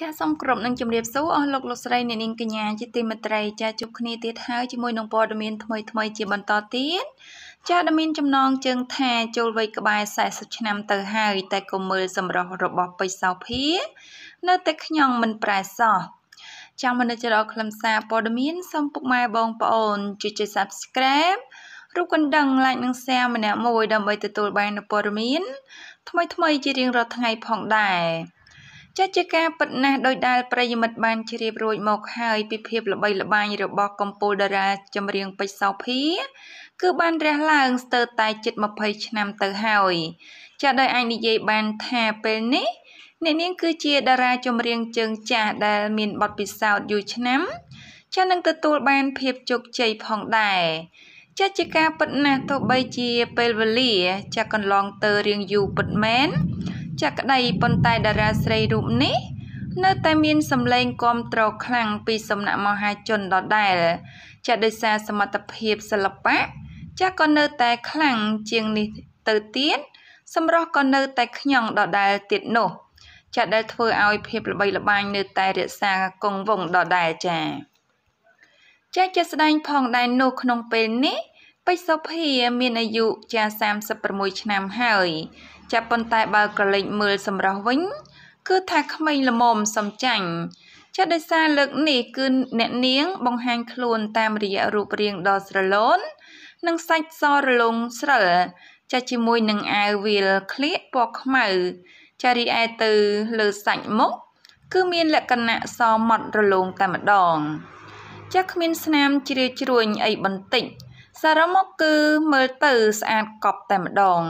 ចាសូមគ្រប់នឹងជម្រាបសួរអស់លោកលោកស្រីអ្នកនាងកញ្ញាជាទីមេត្រីចាជួបគ្នាទៀតហើយជាមួយនឹងព័ត៌មានថ្មីថ្មីជាបន្តទៀតចាដែលមានចំណងជើងថាចូលវ័យក្បែរ40ឆ្នាំទៅហើយតែក៏មើលសម្រស់របស់ពេជ្រសោភានៅតែខ្ញងមិនប្រែសោះចាំមនុស្សចរខ្លឹមសារព័ត៌មានសូមពុកម៉ែបងប្អូនជួយចុច Subscribe រូបកណ្ដឹង like និង share ម្នាក់មួយដើម្បីទទួលបានព័ត៌មានថ្មី ថ្មីជារៀងរាល់ថ្ងៃផងដែរចាស់ជាការពិតណាស់ដោយដែលប្រិយមិត្តបានជ្រាបរួចមកហើយពីភាពល្បីល្បាញរបស់កំពូលតារាចម្រៀងពេជ្រសោភាគឺបានរះឡើងស្ទើរតែជិត20ឆ្នាំទៅហើយចាស់ដោយអាចនិយាយបានថាពេលនេះអ្នកនាងគឺជាតារាចម្រៀងជើងចាស់ដែលមានបទពិសោធន៍យូរឆ្នាំចាស់នឹងទទួលបានភាពជោគជ័យផងដែរចាស់ជាការពិតណាស់ទោះបីជាពេលវេលា ចាស់កន្លងទៅរៀងយូរពិតមែនចាក់ក្តីប៉ុន្តែតារាស្រីរូបនេះ នៅតែមានសម្លេងគាំទ្រខ្លាំងពីសំណាក់មហាជនដដែល ចាដោយសារសមត្ថភាពសិល្បៈចាក៏នៅតែខ្លាំងជាងនេះទៅទៀតសម្រាប់ក៏នៅតែខ្ញងដដែលទៀតនោះចាដែលធ្វើឲ្យភាពល្បីល្បាញនៅតែរក្សាគង់វង្សដដែលចា ចាជាស្ដែងផងដែរនោះក្នុងពេលនេះពេជ្រសុភាមានអាយុចា36ឆ្នាំហើយចាប់ប៉ុន្តែបើក្រឡេកមើលសម្រស់វិញ គឺថាក្មេងល្មមសំចាញ់ចាដោយសារលើកនេះគឺអ្នកនាងបង្ហាញខ្លួនតាមរយៈរូបរាងដ៏ស្រឡូន និងសាច់សរលងស្រិលចាជាមួយនឹងអាវវាលក្លៀកពណ៌ខ្មៅចារីឯទៅលើសាច់មុខគឺមានលក្ខណៈសមត់រលោងតែម្ដង ចាគ្មានស្នាមជ្រាលជ្រួញអីបន្តិចសារមកគឺមើលទៅស្អាតកប់តែម្ដង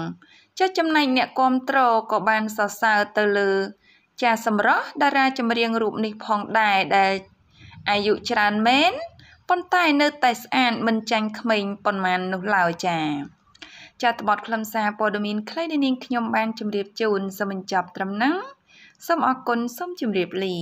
ចុះចំណែកអ្នកគាំទ្រក៏បានសរសើរទៅលើចាសម្រស់តារាចម្រៀងរូបនេះផងដែរដែលអាយុច្រើនមែនប៉ុន្តែនៅតែស្អាតមិនចាញ់ក្មេងប៉ុន្មាននោះឡើយចា ចាតបតខ្លឹមសារព័ត៌មានខ្លីនាងខ្ញុំបានជម្រាបជូនសូមបញ្ចប់ត្រឹមហ្នឹងសូមអរគុណសូមជម្រាបលា